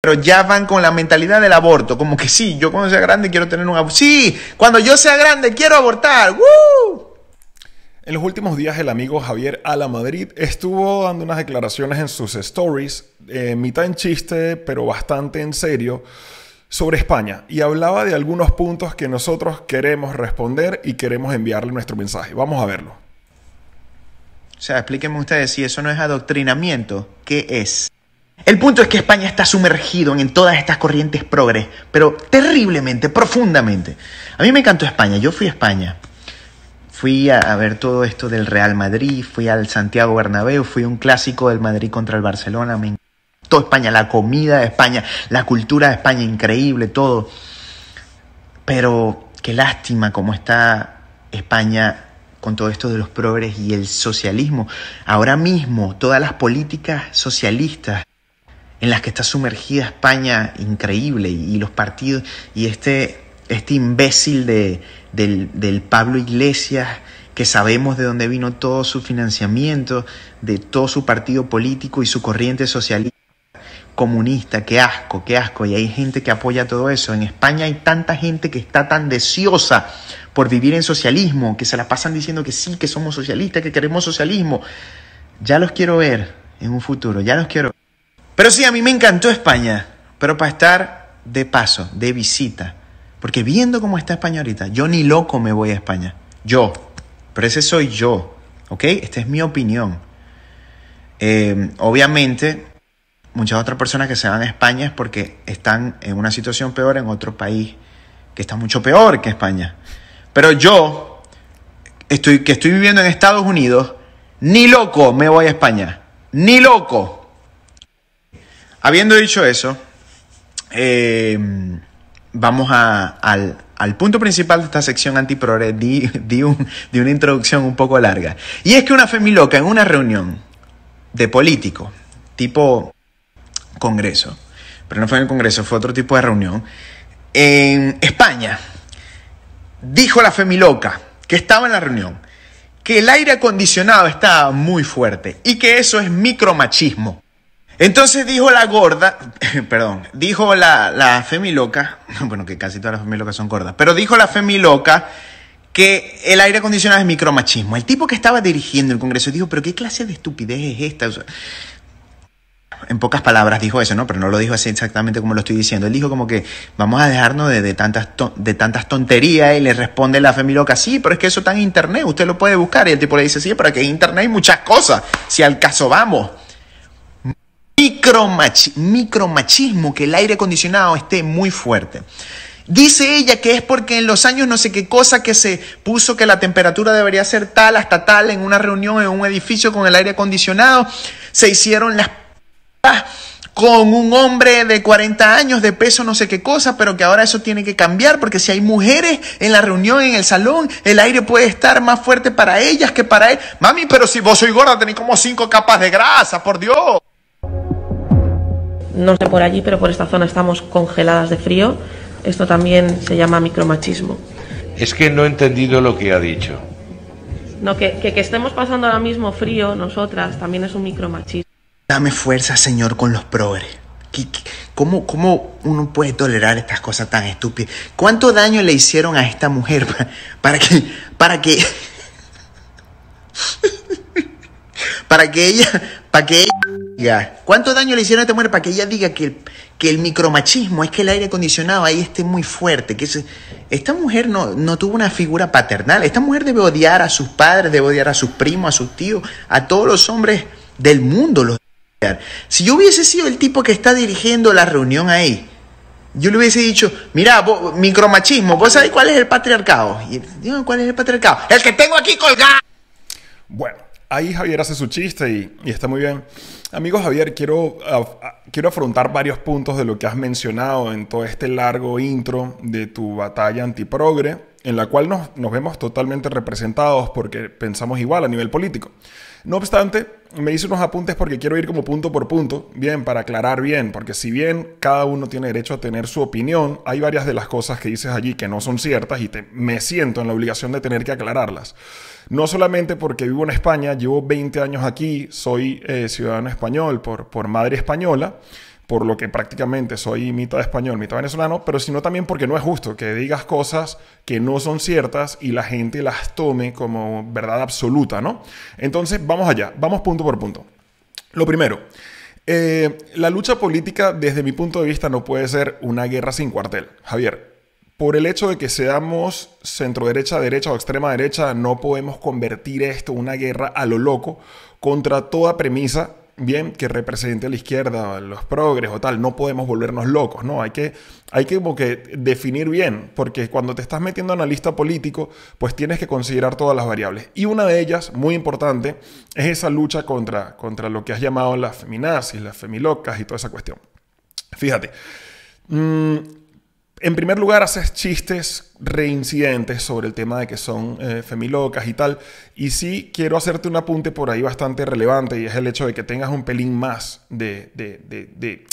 pero ya van con la mentalidad del aborto, como que sí, yo cuando sea grande quiero tener un aborto. Sí, cuando yo sea grande quiero abortar. En los últimos días el amigo Javier Ala Madrid estuvo dando unas declaraciones en sus stories, eh, mitad en chiste, pero bastante en serio, sobre España y hablaba de algunos puntos que nosotros queremos responder y queremos enviarle nuestro mensaje. Vamos a verlo. O sea, explíquenme ustedes si eso no es adoctrinamiento, ¿qué es? El punto es que España está sumergido en todas estas corrientes progres, pero terriblemente, profundamente. A mí me encantó España, yo fui a España. Fui a, ver todo esto del Real Madrid, fui al Santiago Bernabéu, fui un clásico del Madrid contra el Barcelona, me encantó España, la comida de España, la cultura de España, increíble, todo. Pero qué lástima cómo está España con todo esto de los progres y el socialismo. Ahora mismo todas las políticas socialistas en las que está sumergida España, increíble, y, los partidos, y este, este imbécil de, del, del Pablo Iglesias, que sabemos de dónde vino todo su financiamiento, de todo su partido político y su corriente socialista comunista, qué asco, qué asco. Y hay gente que apoya todo eso. En España hay tanta gente que está tan deseosa por vivir en socialismo, que se la pasan diciendo que sí, que somos socialistas, que queremos socialismo. Ya los quiero ver en un futuro, ya los quiero ver. Pero sí, a mí me encantó España, pero para estar de paso, de visita. Porque viendo cómo está España ahorita, yo ni loco me voy a España. Yo. Pero ese soy yo. ¿Ok? Esta es mi opinión. Em, obviamente, muchas otras personas que se van a España es porque están en una situación peor en otro país que está mucho peor que España. Pero yo, estoy, que estoy viviendo en Estados Unidos, ni loco me voy a España. Ni loco. Habiendo dicho eso, eh, vamos al, punto principal de esta sección antipro di, di, una introducción un poco larga. Y es que una femiloca en una reunión de políticos, tipo congreso, pero no fue en el congreso, fue otro tipo de reunión, en España, dijo la femiloca que estaba en la reunión, que el aire acondicionado estaba muy fuerte y que eso es micromachismo. Entonces dijo la gorda, perdón, dijo la, la Loca, bueno, que casi todas las Femi Locas son gordas, pero dijo la Femi Loca que el aire acondicionado es micromachismo. El tipo que estaba dirigiendo el Congreso dijo, pero ¿qué clase de estupidez es esta? en pocas palabras dijo eso, ¿no? Pero no lo dijo así exactamente como lo estoy diciendo. Él dijo como que vamos a dejarnos de, tantas, de tantas tonterías y le responde la Femi Loca, sí, pero es que eso está en internet, usted lo puede buscar. Y el tipo le dice, sí, pero que en internet hay muchas cosas, si al caso vamos micromachismo, que el aire acondicionado esté muy fuerte. Dice ella que es porque en los años no sé qué cosa que se puso que la temperatura debería ser tal hasta tal en una reunión en un edificio con el aire acondicionado, se hicieron las con un hombre de 40 años de peso no sé qué cosa, pero que ahora eso tiene que cambiar porque si hay mujeres en la reunión, en el salón, el aire puede estar más fuerte para ellas que para él. Mami, pero si vos soy gorda, tenéis como cinco capas de grasa, por Dios. No sé por allí, pero por esta zona estamos congeladas de frío. Esto también se llama micromachismo. Es que no he entendido lo que ha dicho. No, que, que, estemos pasando ahora mismo frío nosotras también es un micromachismo. Dame fuerza, Señor, con los progres. ¿Cómo, ¿Cómo, uno puede tolerar estas cosas tan estúpidas? ¿Cuánto daño le hicieron a esta mujer para, que... Para que para que ella... Para que ella... Ya, ¿cuánto daño le hicieron a esta mujer para que ella diga que el, que el micromachismo es que el aire acondicionado ahí esté muy fuerte? Que esta mujer no, tuvo una figura paternal, esta mujer debe odiar a sus padres, debe odiar a sus primos, a sus tíos, a todos los hombres del mundo. Los si yo hubiese sido el tipo que está dirigiendo la reunión ahí, yo le hubiese dicho, mira, micromachismo, ¿vos sabés cuál es el patriarcado? Y, ¿Cuál es el patriarcado? El que tengo aquí colgado. Bueno, Ahí Javier hace su chiste y, está muy bien. Amigo Javier, quiero, quiero afrontar varios puntos de lo que has mencionado en todo este largo intro de tu batalla antiprogre, en la cual nos, nos vemos totalmente representados porque pensamos igual a nivel político. No obstante, me hice unos apuntes porque quiero ir como punto por punto, bien, para aclarar bien, porque si bien cada uno tiene derecho a tener su opinión, hay varias de las cosas que dices allí que no son ciertas y te, me siento en la obligación de tener que aclararlas. No solamente porque vivo en España, llevo 20 años aquí, soy eh, ciudadano español por, por madre española, por lo que prácticamente soy mitad español, mitad venezolano, pero sino también porque no es justo que digas cosas que no son ciertas y la gente las tome como verdad absoluta, ¿no? Entonces, vamos allá, vamos punto por punto. Lo primero, eh, la lucha política desde mi punto de vista no puede ser una guerra sin cuartel, Javier. Por el hecho de que seamos centro derecha, derecha o extrema derecha, no podemos convertir esto en una guerra a lo loco contra toda premisa bien, que represente a la izquierda, los progres o tal, no podemos volvernos locos, ¿no? Hay que, hay que que definir bien, porque cuando te estás metiendo en la lista político, pues tienes que considerar todas las variables. Y una de ellas, muy importante, es esa lucha contra, contra lo que has llamado las feminazis, las femilocas y toda esa cuestión. Fíjate, mm, en primer lugar, haces chistes reincidentes sobre el tema de que son eh, femilocas y tal. Y sí quiero hacerte un apunte por ahí bastante relevante y es el hecho de que tengas un pelín más de...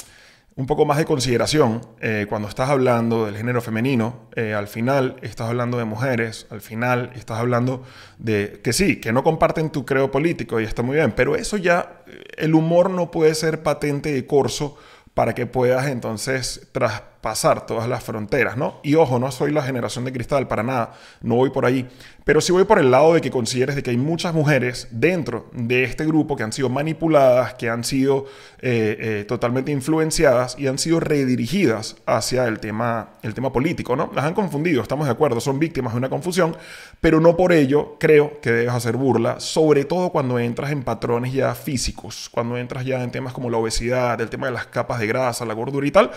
un poco más de consideración eh, cuando estás hablando del género femenino. Eh, al final estás hablando de mujeres, al final estás hablando de que sí, que no comparten tu creo político y está muy bien, pero eso ya, el humor no puede ser patente de corso para que puedas entonces tras pasar todas las fronteras, ¿no? Y ojo, no soy la generación de cristal para nada, no voy por ahí, pero sí voy por el lado de que consideres de que hay muchas mujeres dentro de este grupo que han sido manipuladas, que han sido eh, eh, totalmente influenciadas y han sido redirigidas hacia el tema, el tema político, ¿no? Las han confundido, estamos de acuerdo, son víctimas de una confusión, pero no por ello creo que debes hacer burla, sobre todo cuando entras en patrones ya físicos, cuando entras ya en temas como la obesidad, el tema de las capas de grasa, la gordura y tal,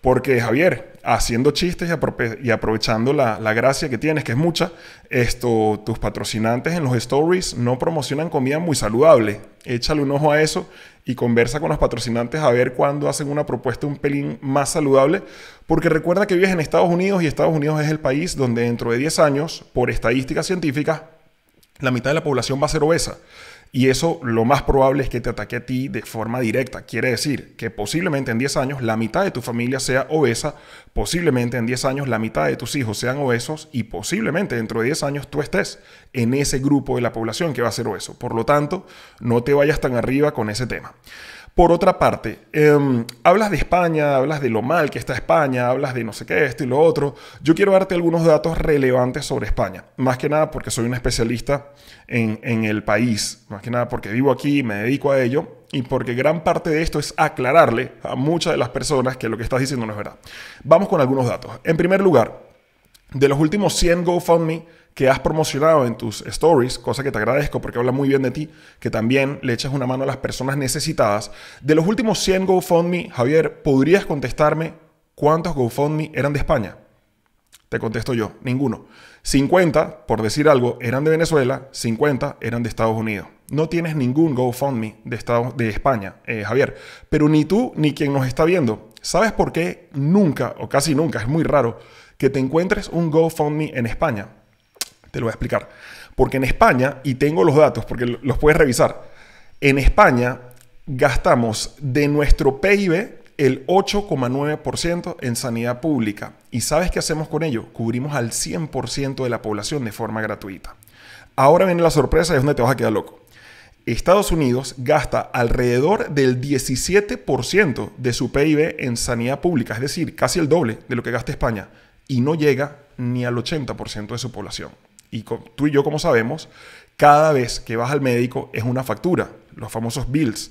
porque Javier, haciendo chistes y, aprovechando la, gracia que tienes, que es mucha, esto, tus patrocinantes en los stories no promocionan comida muy saludable. Échale un ojo a eso y conversa con los patrocinantes a ver cuándo hacen una propuesta un pelín más saludable, porque recuerda que vives en Estados Unidos y Estados Unidos es el país donde dentro de 10 años, por estadísticas científicas, la mitad de la población va a ser obesa. Y eso lo más probable es que te ataque a ti de forma directa. Quiere decir que posiblemente en 10 años la mitad de tu familia sea obesa, posiblemente en 10 años la mitad de tus hijos sean obesos y posiblemente dentro de 10 años tú estés en ese grupo de la población que va a ser obeso. Por lo tanto, no te vayas tan arriba con ese tema. Por otra parte, em, hablas de España, hablas de lo mal que está España, hablas de no sé qué, esto y lo otro. Yo quiero darte algunos datos relevantes sobre España. Más que nada porque soy un especialista en, en el país. Más que nada porque vivo aquí, me dedico a ello. Y porque gran parte de esto es aclararle a muchas de las personas que lo que estás diciendo no es verdad. Vamos con algunos datos. En primer lugar, de los últimos 100 GoFundMe que has promocionado en tus stories, cosa que te agradezco porque habla muy bien de ti, que también le echas una mano a las personas necesitadas. De los últimos 100 GoFundMe, Javier, ¿podrías contestarme cuántos GoFundMe eran de España? Te contesto yo, ninguno. 50, por decir algo, eran de Venezuela, 50 eran de Estados Unidos. No tienes ningún GoFundMe de, de España, eh, Javier. Pero ni tú ni quien nos está viendo. ¿Sabes por qué nunca, o casi nunca, es muy raro, que te encuentres un GoFundMe en España? Te lo voy a explicar. Porque en España, y tengo los datos porque los puedes revisar, en España gastamos de nuestro PIB el 8,9% en sanidad pública. ¿Y sabes qué hacemos con ello? Cubrimos al 100% de la población de forma gratuita. Ahora viene la sorpresa y es donde te vas a quedar loco. Estados Unidos gasta alrededor del 17% de su PIB en sanidad pública, es decir, casi el doble de lo que gasta España, y no llega ni al 80% de su población. Y tú y yo, como sabemos, cada vez que vas al médico es una factura, los famosos bills.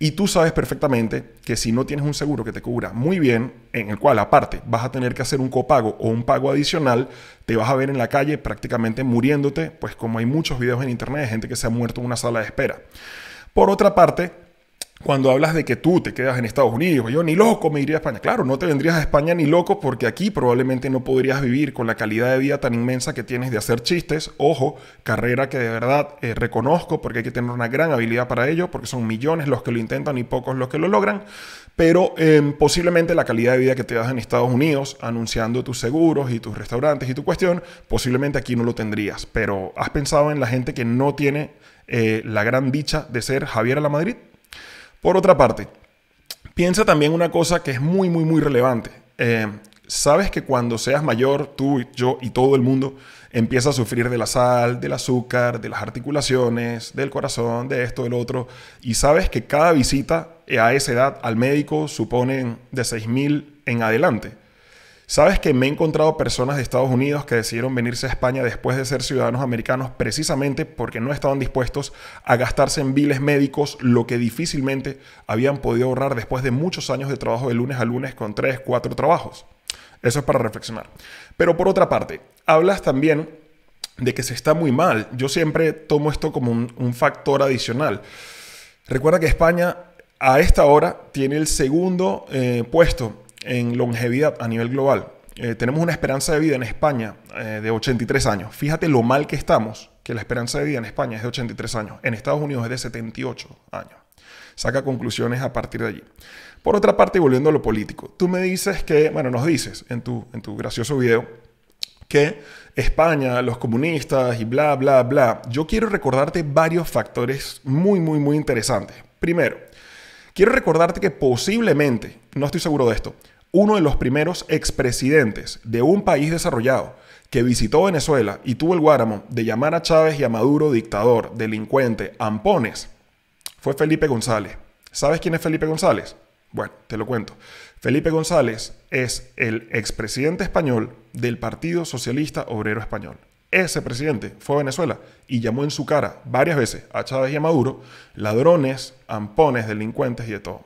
Y tú sabes perfectamente que si no tienes un seguro que te cubra muy bien, en el cual aparte vas a tener que hacer un copago o un pago adicional, te vas a ver en la calle prácticamente muriéndote, pues como hay muchos videos en internet de gente que se ha muerto en una sala de espera. Por otra parte, cuando hablas de que tú te quedas en Estados Unidos, yo ni loco me iría a España. Claro, no te vendrías a España ni loco porque aquí probablemente no podrías vivir con la calidad de vida tan inmensa que tienes de hacer chistes. Ojo, carrera que de verdad eh, reconozco porque hay que tener una gran habilidad para ello, porque son millones los que lo intentan y pocos los que lo logran. Pero em, posiblemente la calidad de vida que te das en Estados Unidos, anunciando tus seguros y tus restaurantes y tu cuestión, posiblemente aquí no lo tendrías. Pero ¿has pensado en la gente que no tiene eh, la gran dicha de ser Javier a la Madrid? Por otra parte, piensa también una cosa que es muy, muy, muy relevante. Eh, sabes que cuando seas mayor, tú, y yo y todo el mundo empieza a sufrir de la sal, del azúcar, de las articulaciones, del corazón, de esto, del otro. Y sabes que cada visita a esa edad al médico suponen de 6.000 en adelante. ¿Sabes que me he encontrado personas de Estados Unidos que decidieron venirse a España después de ser ciudadanos americanos precisamente porque no estaban dispuestos a gastarse en biles médicos lo que difícilmente habían podido ahorrar después de muchos años de trabajo de lunes a lunes con tres, cuatro trabajos? Eso es para reflexionar. Pero por otra parte, hablas también de que se está muy mal. Yo siempre tomo esto como un, factor adicional. Recuerda que España a esta hora tiene el segundo eh, puesto en longevidad a nivel global. Eh, tenemos una esperanza de vida en España eh, de 83 años. Fíjate lo mal que estamos, que la esperanza de vida en España es de 83 años. En Estados Unidos es de 78 años. Saca conclusiones a partir de allí. Por otra parte, volviendo a lo político, tú me dices que, bueno, nos dices en tu, en tu gracioso video que España, los comunistas y bla, bla, bla. Yo quiero recordarte varios factores muy, muy, muy interesantes. Primero, quiero recordarte que posiblemente, no estoy seguro de esto, uno de los primeros expresidentes de un país desarrollado que visitó Venezuela y tuvo el guáramo de llamar a Chávez y a Maduro dictador, delincuente, ampones, fue Felipe González. ¿Sabes quién es Felipe González? Bueno, te lo cuento. Felipe González es el expresidente español del Partido Socialista Obrero Español. Ese presidente fue a Venezuela y llamó en su cara varias veces a Chávez y a Maduro ladrones, ampones, delincuentes y de todo.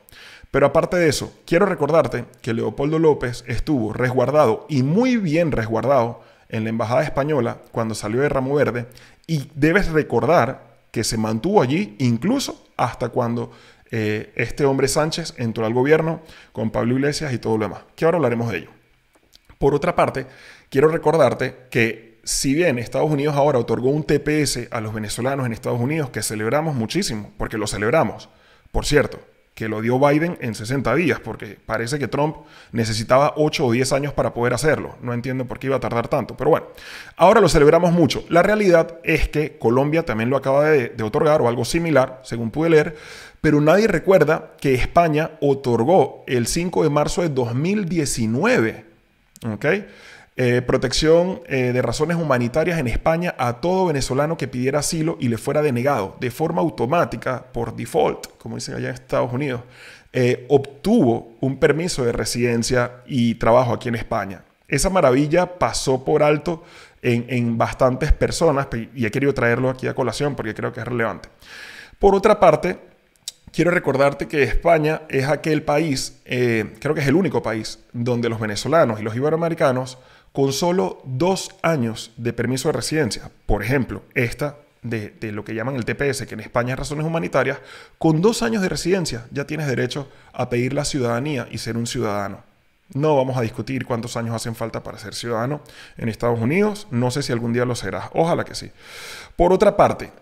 Pero aparte de eso, quiero recordarte que Leopoldo López estuvo resguardado y muy bien resguardado en la Embajada Española cuando salió de Ramo Verde y debes recordar que se mantuvo allí incluso hasta cuando eh, este hombre Sánchez entró al gobierno con Pablo Iglesias y todo lo demás, que ahora hablaremos de ello. Por otra parte, quiero recordarte que si bien Estados Unidos ahora otorgó un TPS a los venezolanos en Estados Unidos, que celebramos muchísimo, porque lo celebramos, por cierto, que lo dio Biden en 60 días, porque parece que Trump necesitaba 8 o 10 años para poder hacerlo. No entiendo por qué iba a tardar tanto, pero bueno, ahora lo celebramos mucho. La realidad es que Colombia también lo acaba de, otorgar o algo similar, según pude leer, pero nadie recuerda que España otorgó el 5 de marzo de 2019. ¿okay? Eh, protección eh, de razones humanitarias en España a todo venezolano que pidiera asilo y le fuera denegado de forma automática, por default, como dicen allá en Estados Unidos, eh, obtuvo un permiso de residencia y trabajo aquí en España. Esa maravilla pasó por alto en, bastantes personas y he querido traerlo aquí a colación porque creo que es relevante. Por otra parte, Quiero recordarte que España es aquel país, creo que es el único país, donde los venezolanos y los iberoamericanos con solo dos años de permiso de residencia, por ejemplo, esta de, lo que llaman el TPS, que en España es razones humanitarias, con dos años de residencia ya tienes derecho a pedir la ciudadanía y ser un ciudadano. No vamos a discutir cuántos años hacen falta para ser ciudadano en Estados Unidos. No sé si algún día lo serás. Ojalá que sí. Por otra parte,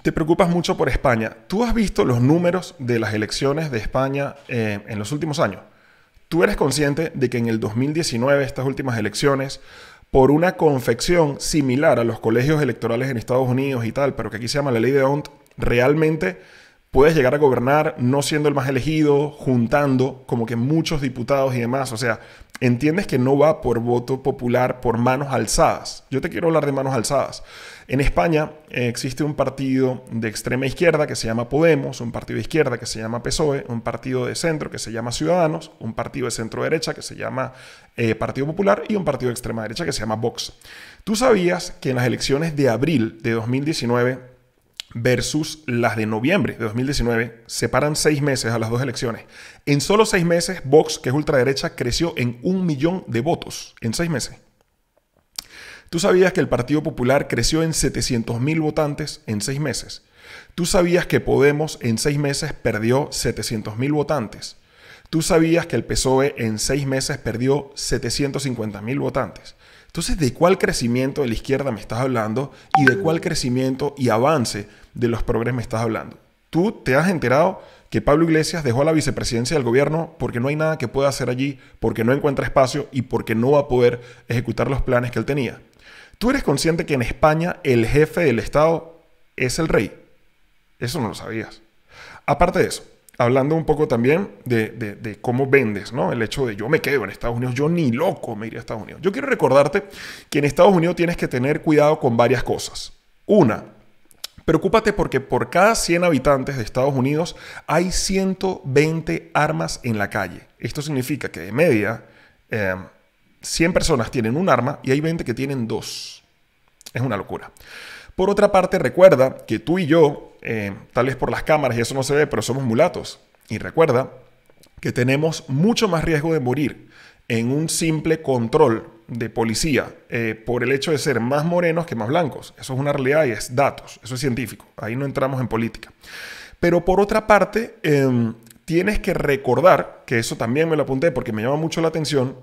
te preocupas mucho por España. ¿Tú has visto los números de las elecciones de España eh, en los últimos años? Tú eres consciente de que en el 2019, estas últimas elecciones, por una confección similar a los colegios electorales en Estados Unidos y tal, pero que aquí se llama la ley de ONT, realmente puedes llegar a gobernar no siendo el más elegido, juntando como que muchos diputados y demás. O sea, entiendes que no va por voto popular, por manos alzadas. Yo te quiero hablar de manos alzadas. En España eh, existe un partido de extrema izquierda que se llama Podemos, un partido de izquierda que se llama PSOE, un partido de centro que se llama Ciudadanos, un partido de centro derecha que se llama eh, Partido Popular y un partido de extrema derecha que se llama Vox. ¿Tú sabías que en las elecciones de abril de 2019 versus las de noviembre de 2019, separan seis meses a las dos elecciones. En solo seis meses, Vox, que es ultraderecha, creció en un millón de votos. En seis meses. Tú sabías que el Partido Popular creció en 700.000 votantes en seis meses. Tú sabías que Podemos en seis meses perdió 700.000 votantes. Tú sabías que el PSOE en seis meses perdió 750.000 votantes. Entonces, ¿de cuál crecimiento de la izquierda me estás hablando y de cuál crecimiento y avance de los progres me estás hablando? Tú te has enterado que Pablo Iglesias dejó la vicepresidencia del gobierno porque no hay nada que pueda hacer allí, porque no encuentra espacio y porque no va a poder ejecutar los planes que él tenía. ¿Tú eres consciente que en España el jefe del Estado es el rey? Eso no lo sabías. Aparte de eso, hablando un poco también de, cómo vendes, ¿no? El hecho de yo me quedo en Estados Unidos, yo ni loco me iría a Estados Unidos. Yo quiero recordarte que en Estados Unidos tienes que tener cuidado con varias cosas. Una, preocúpate porque por cada 100 habitantes de Estados Unidos hay 120 armas en la calle. Esto significa que de media, 100 em, personas tienen un arma y hay 20 que tienen dos. Es una locura. Por otra parte, recuerda que tú y yo, eh, tal vez por las cámaras y eso no se ve, pero somos mulatos. Y recuerda que tenemos mucho más riesgo de morir en un simple control de policía eh, por el hecho de ser más morenos que más blancos. Eso es una realidad y es datos, eso es científico. Ahí no entramos en política. Pero por otra parte, em, tienes que recordar, que eso también me lo apunté porque me llama mucho la atención,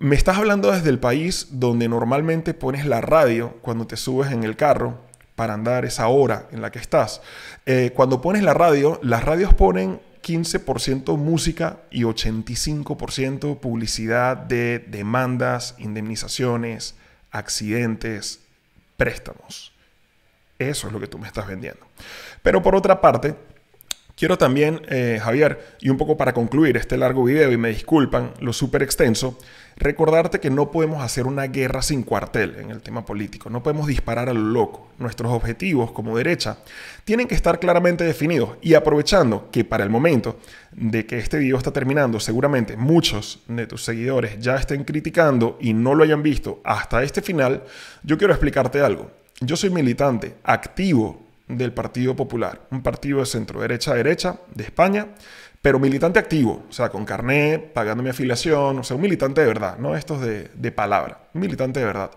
me estás hablando desde el país donde normalmente pones la radio cuando te subes en el carro para andar esa hora en la que estás. Eh, cuando pones la radio, las radios ponen 15% música y 85% publicidad de demandas, indemnizaciones, accidentes, préstamos. Eso es lo que tú me estás vendiendo. Pero por otra parte, Quiero también, eh, Javier, y un poco para concluir este largo video, y me disculpan lo súper extenso, recordarte que no podemos hacer una guerra sin cuartel en el tema político, no podemos disparar a lo loco. Nuestros objetivos como derecha tienen que estar claramente definidos y aprovechando que para el momento de que este video está terminando, seguramente muchos de tus seguidores ya estén criticando y no lo hayan visto hasta este final, yo quiero explicarte algo. Yo soy militante activo del Partido Popular, un partido de centro derecha derecha de España, pero militante activo, o sea, con carnet, pagando mi afiliación, o sea, un militante de verdad, no estos de, de palabra, un militante de verdad.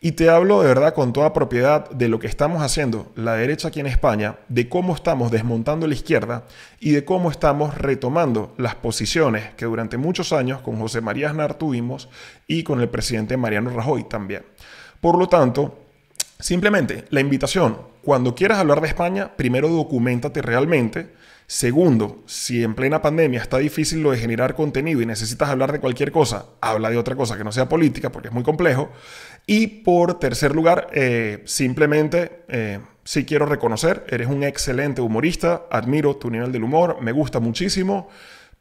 Y te hablo de verdad con toda propiedad de lo que estamos haciendo la derecha aquí en España, de cómo estamos desmontando la izquierda y de cómo estamos retomando las posiciones que durante muchos años con José María Aznar tuvimos y con el presidente Mariano Rajoy también. Por lo tanto, Simplemente, la invitación, cuando quieras hablar de España, primero documentate realmente. Segundo, si en plena pandemia está difícil lo de generar contenido y necesitas hablar de cualquier cosa, habla de otra cosa que no sea política porque es muy complejo. Y por tercer lugar, eh, simplemente... Eh, sí quiero reconocer, eres un excelente humorista, admiro tu nivel del humor, me gusta muchísimo,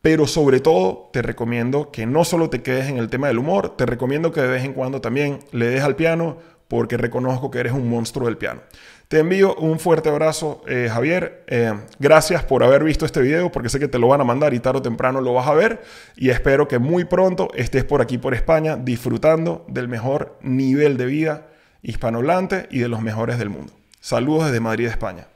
pero sobre todo te recomiendo que no solo te quedes en el tema del humor, te recomiendo que de vez en cuando también le des al piano porque reconozco que eres un monstruo del piano. Te envío un fuerte abrazo, eh, Javier. Eh, gracias por haber visto este video, porque sé que te lo van a mandar y tarde o temprano lo vas a ver. Y espero que muy pronto estés por aquí, por España, disfrutando del mejor nivel de vida hispanohablante y de los mejores del mundo. Saludos desde Madrid, España.